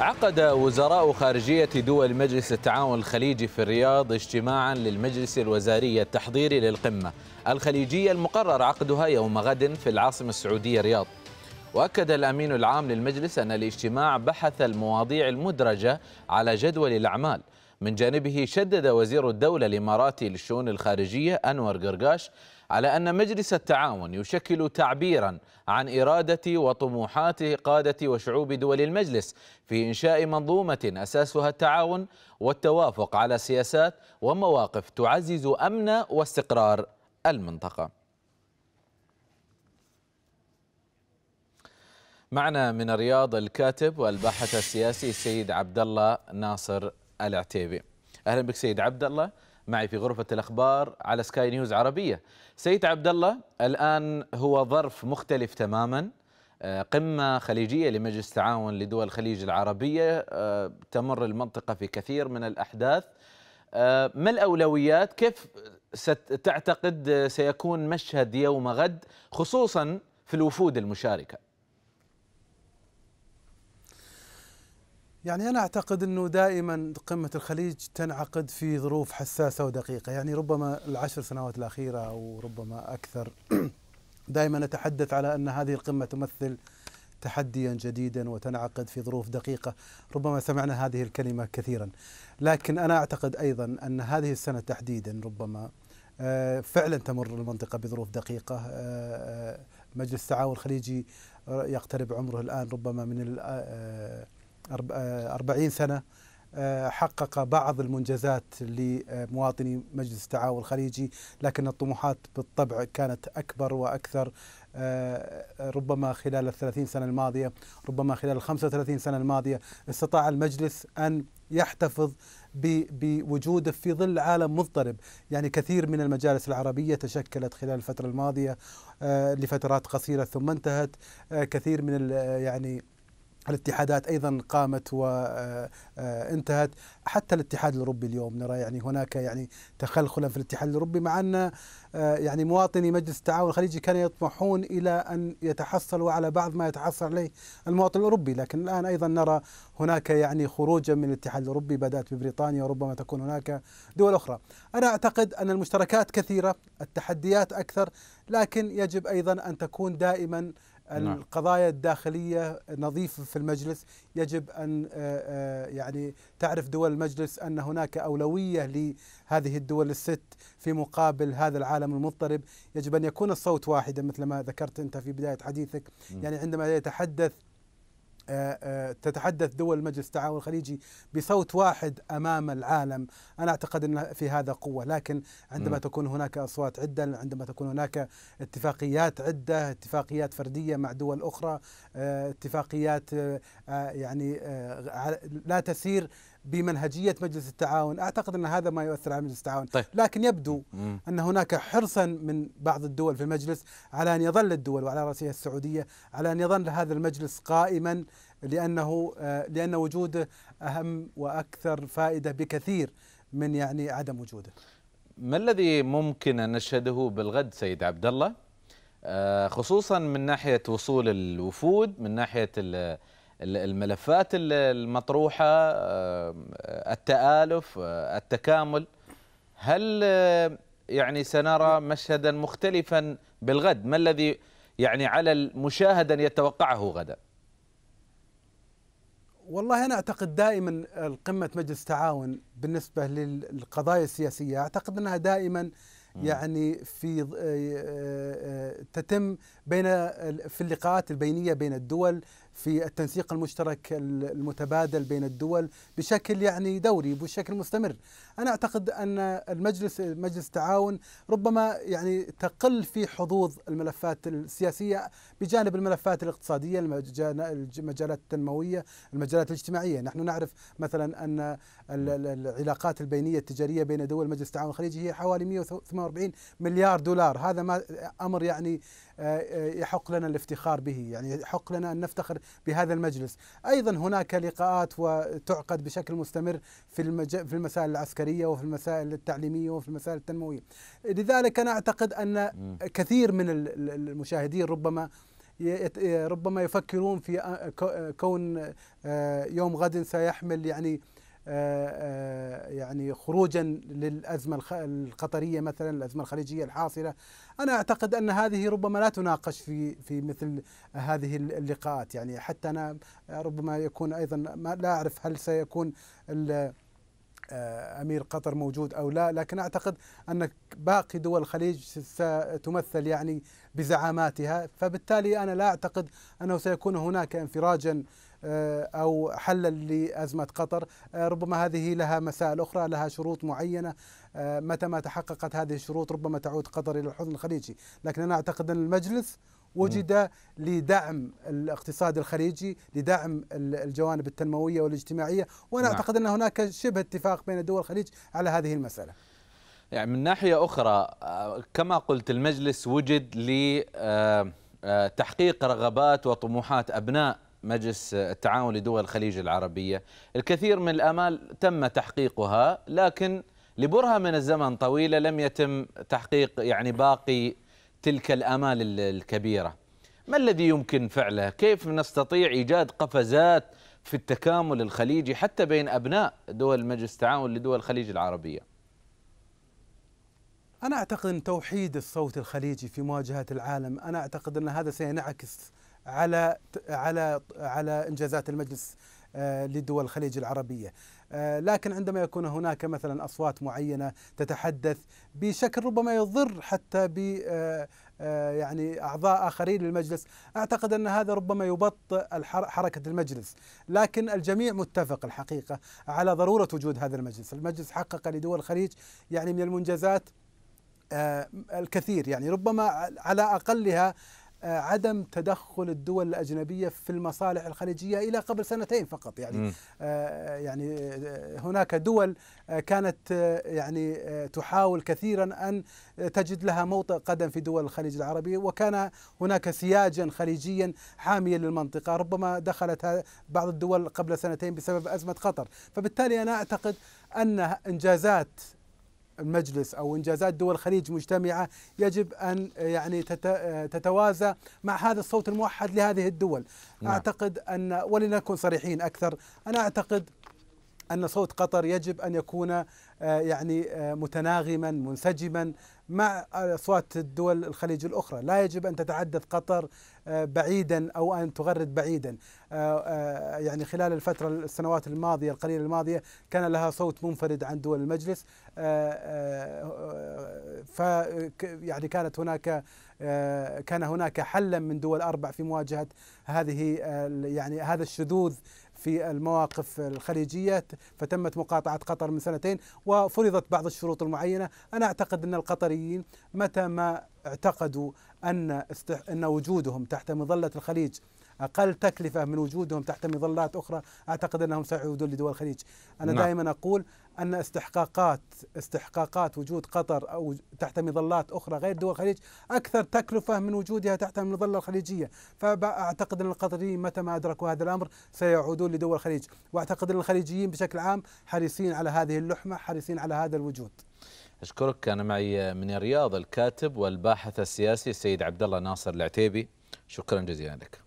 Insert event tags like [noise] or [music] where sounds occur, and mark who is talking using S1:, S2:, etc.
S1: عقد وزراء خارجية دول مجلس التعاون الخليجي في الرياض اجتماعا للمجلس الوزاري التحضيري للقمة الخليجية المقرر عقدها يوم غد في العاصمة السعودية الرياض وأكد الأمين العام للمجلس أن الاجتماع بحث المواضيع المدرجة على جدول الأعمال من جانبه شدد وزير الدولة الإماراتي للشؤون الخارجية أنور قرقاش على أن مجلس التعاون يشكل تعبيرا عن إرادة وطموحات قادة وشعوب دول المجلس في إنشاء منظومة أساسها التعاون والتوافق على سياسات ومواقف تعزز أمن واستقرار المنطقة معنا من الرياض الكاتب والباحث السياسي السيد عبد الله ناصر العتيبي اهلا بك سيد عبد الله معي في غرفة الأخبار على سكاي نيوز عربية سيد عبد الله الآن هو ظرف مختلف تماما آه، قمة خليجية لمجلس التعاون لدول الخليج العربية آه، تمر المنطقة في كثير من الأحداث آه، ما الأولويات كيف تعتقد سيكون مشهد يوم غد خصوصا في الوفود المشاركة
S2: يعني أنا أعتقد أنه دائما قمة الخليج تنعقد في ظروف حساسة ودقيقة يعني ربما العشر سنوات الأخيرة أو ربما أكثر [clears throat] دائما نتحدث على أن هذه القمة تمثل تحديا جديدا وتنعقد في ظروف دقيقة ربما سمعنا هذه الكلمة كثيرا لكن أنا أعتقد أيضا أن هذه السنة تحديدا ربما آه، فعلا تمر المنطقة بظروف دقيقة آه، آه، مجلس التعاون الخليجي يقترب عمره الآن ربما من 40 آه، سنة آه، حقق بعض المنجزات لمواطني مجلس التعاون الخليجي لكن الطموحات بالطبع كانت أكبر وأكثر آه، ربما خلال الثلاثين سنة الماضية ربما خلال الخمسة وثلاثين سنة الماضية استطاع المجلس أن يحتفظ بوجوده في ظل عالم مضطرب يعني كثير من المجالس العربية تشكلت خلال الفترة الماضية لفترات قصيرة ثم انتهت كثير من يعني الاتحادات ايضا قامت وانتهت آه، آه، حتى الاتحاد الاوروبي اليوم نرى يعني هناك يعني تخلخلا في الاتحاد الاوروبي مع ان آه، يعني مواطني مجلس التعاون الخليجي كانوا يطمحون الى ان يتحصلوا على بعض ما يتحصل عليه المواطن الاوروبي لكن الان ايضا نرى هناك يعني خروجا من الاتحاد الاوروبي بدات ببريطانيا وربما تكون هناك دول اخرى انا اعتقد ان المشتركات كثيره التحديات اكثر لكن يجب ايضا ان تكون دائما نعم. القضايا الداخلية نظيفة في المجلس يجب أن آه، آه، يعني تعرف دول المجلس أن هناك أولوية لهذه الدول الست في مقابل هذا العالم المضطرب يجب أن يكون الصوت واحدا مثل ما ذكرت أنت في بداية حديثك يعني عندما يتحدث آه، آه، تتحدث دول مجلس التعاون الخليجي بصوت واحد امام العالم، انا اعتقد ان في هذا قوه، لكن عندما م. تكون هناك اصوات عده، عندما تكون هناك اتفاقيات عده، اتفاقيات فرديه مع دول اخرى، آه، اتفاقيات يعني لا تسير بمنهجيه مجلس التعاون اعتقد ان هذا ما يؤثر على مجلس التعاون طيب. لكن يبدو مم. ان هناك حرصا من بعض الدول في المجلس على ان يظل الدول وعلى راسها السعوديه على ان يظل هذا المجلس قائما لانه آه، لان وجوده اهم واكثر فائده بكثير من يعني عدم وجوده
S1: ما الذي ممكن ان نشهده بالغد سيد عبد الله آه، خصوصا من ناحيه وصول الوفود من ناحيه الملفات المطروحة التآلف آه، التكامل هل آه، يعني سنرى مشهدا مختلفا بالغد ما الذي يعني على المشاهد أن يتوقعه غدا
S2: والله أنا أعتقد دائما قمة مجلس التعاون بالنسبة للقضايا السياسية أعتقد أنها دائما يعني في آه، تتم بين في اللقاءات البينيه بين الدول في التنسيق المشترك المتبادل بين الدول بشكل يعني دوري بشكل مستمر أنا أعتقد أن المجلس مجلس التعاون ربما يعني تقل في حظوظ الملفات السياسية بجانب الملفات الاقتصادية المجالات التنموية المجالات الاجتماعية نحن نعرف مثلا أن نعم. العلاقات البينية التجارية بين دول مجلس التعاون الخليجي هي حوالي 148 مليار دولار هذا ما أمر يعني آه، آه، يحق لنا الافتخار به يعني يحق لنا أن نفتخر بهذا المجلس أيضا هناك لقاءات وتعقد بشكل مستمر في, المج... في المسائل العسكرية وفي المسائل التعليمية وفي المسائل التنموية لذلك أنا أعتقد أن كثير من المشاهدين ربما ربما يفكرون في آه، كون يوم غد سيحمل يعني آه، آه، يعني خروجا للأزمة القطرية مثلا الأزمة الخليجية الحاصلة أنا أعتقد أن هذه ربما لا تناقش في في مثل هذه اللقاءات يعني حتى أنا ربما يكون أيضا ما لا أعرف هل سيكون آه، امير قطر موجود او لا لكن اعتقد ان باقي دول الخليج ستمثل يعني بزعاماتها فبالتالي انا لا اعتقد انه سيكون هناك انفراجا آه، او حلا لازمه قطر آه، ربما هذه لها مسائل اخرى لها شروط معينه متى ما تحققت هذه الشروط ربما تعود قطر الى الحضن الخليجي لكن انا اعتقد ان المجلس وجد لدعم الاقتصاد الخليجي لدعم الجوانب التنموية والاجتماعية وأنا نعم. أعتقد أن هناك شبه اتفاق بين دول الخليج على هذه المسألة
S1: يعني من ناحية أخرى آه، كما قلت المجلس وجد لتحقيق آه، آه، رغبات وطموحات أبناء مجلس التعاون لدول الخليج العربية الكثير من الآمال تم تحقيقها لكن لبرهة من الزمن طويلة لم يتم تحقيق يعني باقي تلك الآمال الكبيرة ما الذي يمكن فعله؟ كيف نستطيع إيجاد قفزات في التكامل الخليجي حتى بين أبناء دول مجلس التعاون لدول الخليج العربية
S2: أنا أعتقد أن توحيد الصوت الخليجي في مواجهة العالم أنا أعتقد أن هذا سينعكس على على على إنجازات المجلس آه، لدول الخليج العربية آه، لكن عندما يكون هناك مثلا اصوات معينه تتحدث بشكل ربما يضر حتى ب آه، آه، يعني اعضاء اخرين للمجلس، اعتقد ان هذا ربما يبطئ حركه المجلس، لكن الجميع متفق الحقيقه على ضروره وجود هذا المجلس، المجلس حقق لدول الخليج يعني من المنجزات الكثير يعني ربما على اقلها آه، عدم تدخل الدول الاجنبيه في المصالح الخليجيه الى قبل سنتين فقط يعني آه، يعني آه، هناك دول كانت يعني تحاول كثيرا ان تجد لها موطئ قدم في دول الخليج العربي وكان هناك سياجا خليجيا حاميا للمنطقه ربما دخلت بعض الدول قبل سنتين بسبب ازمه قطر فبالتالي انا اعتقد ان انجازات المجلس او انجازات دول الخليج مجتمعه يجب ان آه، يعني آه، تتوازى مع هذا الصوت الموحد لهذه الدول نعم. اعتقد ان ولنكن صريحين اكثر انا اعتقد أن صوت قطر يجب أن يكون آه، يعني آه، متناغما منسجما مع أصوات الدول الخليج الأخرى لا يجب أن تتحدث قطر آه، بعيدا أو أن تغرد بعيدا يعني خلال الفترة السنوات الماضية القليلة الماضية كان لها صوت منفرد عن دول المجلس ف يعني كانت هناك كان هناك حلا من دول أربع في مواجهة هذه يعني هذا الشذوذ في المواقف الخليجية فتمت مقاطعة قطر من سنتين وفرضت بعض الشروط المعينة أنا أعتقد أن القطريين متى ما اعتقدوا أن, استح... أن وجودهم تحت مظلة الخليج أقل تكلفة من وجودهم تحت مظلات أخرى أعتقد أنهم سيعودون لدول الخليج أنا نعم. دائما أقول أن استحقاقات استحقاقات وجود قطر أو تحت مظلات أخرى غير دول الخليج أكثر تكلفة من وجودها تحت المظلة الخليجية فأعتقد أن القطريين متى ما أدركوا هذا الأمر سيعودون لدول الخليج وأعتقد أن الخليجيين بشكل عام حريصين على هذه اللحمة حريصين على هذا الوجود
S1: أشكرك كان معي من الرياض الكاتب والباحث السياسي السيد عبد الله ناصر العتيبي شكرا جزيلا لك